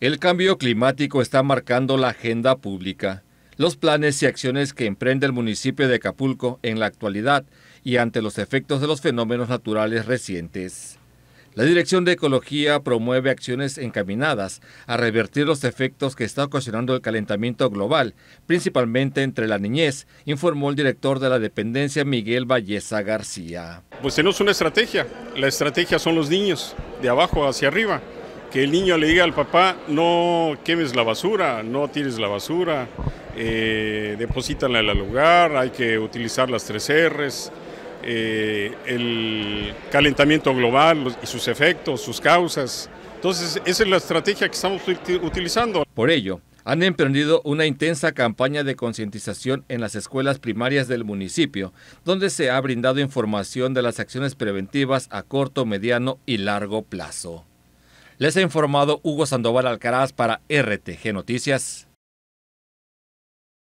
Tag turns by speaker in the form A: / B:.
A: El cambio climático está marcando la agenda pública, los planes y acciones que emprende el municipio de Acapulco en la actualidad y ante los efectos de los fenómenos naturales recientes. La Dirección de Ecología promueve acciones encaminadas a revertir los efectos que está ocasionando el calentamiento global, principalmente entre la niñez, informó el director de la dependencia Miguel Valleza García. Pues tenemos
B: una estrategia, la estrategia son los niños, de abajo hacia arriba que el niño le diga al papá, no quemes la basura, no tires la basura, eh, en el lugar, hay que utilizar las tres R's, eh, el calentamiento global y sus efectos, sus causas. Entonces, esa es la estrategia
A: que estamos utilizando. Por ello, han emprendido una intensa campaña de concientización en las escuelas primarias del municipio, donde se ha brindado información de las acciones preventivas a corto, mediano y largo plazo. Les ha informado Hugo Sandoval Alcaraz para RTG Noticias.